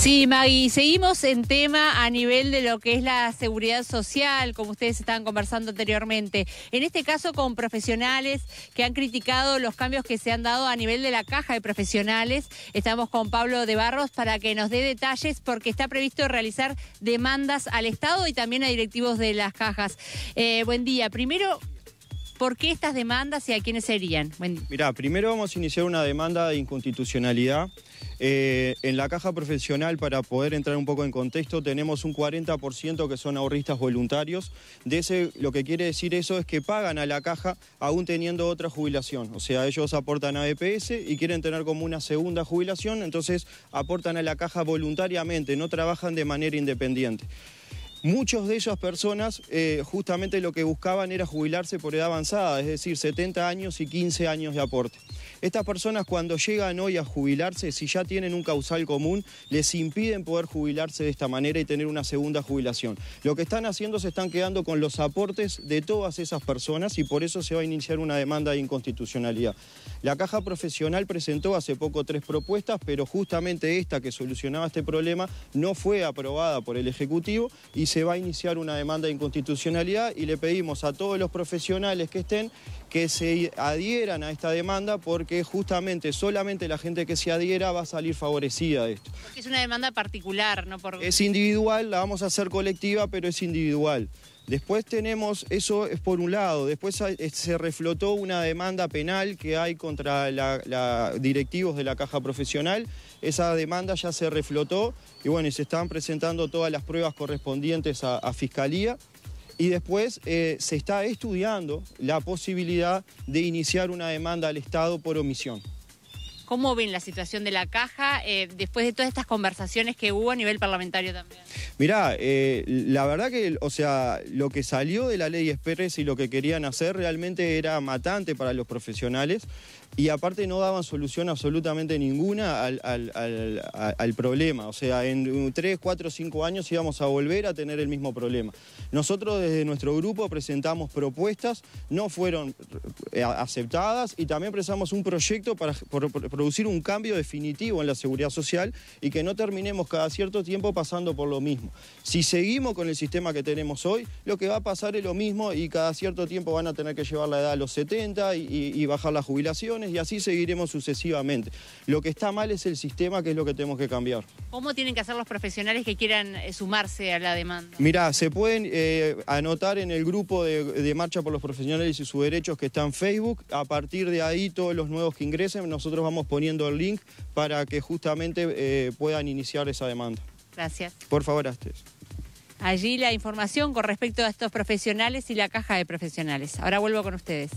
Sí, Maggie, seguimos en tema a nivel de lo que es la seguridad social, como ustedes estaban conversando anteriormente. En este caso, con profesionales que han criticado los cambios que se han dado a nivel de la caja de profesionales. Estamos con Pablo de Barros para que nos dé detalles, porque está previsto realizar demandas al Estado y también a directivos de las cajas. Eh, buen día. Primero, ¿Por qué estas demandas y a quiénes serían? Mirá, primero vamos a iniciar una demanda de inconstitucionalidad. Eh, en la caja profesional, para poder entrar un poco en contexto, tenemos un 40% que son ahorristas voluntarios. De ese, lo que quiere decir eso es que pagan a la caja aún teniendo otra jubilación. O sea, ellos aportan a EPS y quieren tener como una segunda jubilación, entonces aportan a la caja voluntariamente, no trabajan de manera independiente. Muchos de esas personas eh, justamente lo que buscaban era jubilarse por edad avanzada, es decir, 70 años y 15 años de aporte. Estas personas cuando llegan hoy a jubilarse, si ya tienen un causal común, les impiden poder jubilarse de esta manera y tener una segunda jubilación. Lo que están haciendo se están quedando con los aportes de todas esas personas y por eso se va a iniciar una demanda de inconstitucionalidad. La Caja Profesional presentó hace poco tres propuestas, pero justamente esta que solucionaba este problema no fue aprobada por el Ejecutivo y se va a iniciar una demanda de inconstitucionalidad y le pedimos a todos los profesionales que estén que se adhieran a esta demanda porque que justamente solamente la gente que se adhiera va a salir favorecida de esto. Porque es una demanda particular, ¿no? Es individual, la vamos a hacer colectiva, pero es individual. Después tenemos, eso es por un lado, después eh, se reflotó una demanda penal que hay contra la, directivos de la caja profesional, esa demanda ya se reflotó y bueno, se están presentando todas las pruebas correspondientes a fiscalía. Y después eh, se está estudiando la posibilidad de iniciar una demanda al Estado por omisión. ¿Cómo ven la situación de la caja eh, después de todas estas conversaciones que hubo a nivel parlamentario también? Mirá, eh, la verdad que, o sea, lo que salió de la ley Express y lo que querían hacer realmente era matante para los profesionales y aparte no daban solución absolutamente ninguna al, problema. O sea, en 3, 4, 5 años íbamos a volver a tener el mismo problema. Nosotros desde nuestro grupo presentamos propuestas, no fueron eh, aceptadas y también presentamos un proyecto para, por, producir un cambio definitivo en la seguridad social y que no terminemos cada cierto tiempo pasando por lo mismo. Si seguimos con el sistema que tenemos hoy, lo que va a pasar es lo mismo y cada cierto tiempo van a tener que llevar la edad a los 70 y, bajar las jubilaciones y así seguiremos sucesivamente. Lo que está mal es el sistema, que es lo que tenemos que cambiar. ¿Cómo tienen que hacer los profesionales que quieran eh, sumarse a la demanda? Mirá, se pueden eh, anotar en el grupo de, de Marcha por los Profesionales y sus Derechos que está en Facebook. A partir de ahí, todos los nuevos que ingresen, nosotros vamos poniendo el link para que justamente eh, puedan iniciar esa demanda. Gracias. Por favor, a Allí la información con respecto a estos profesionales y la caja de profesionales. Ahora vuelvo con ustedes.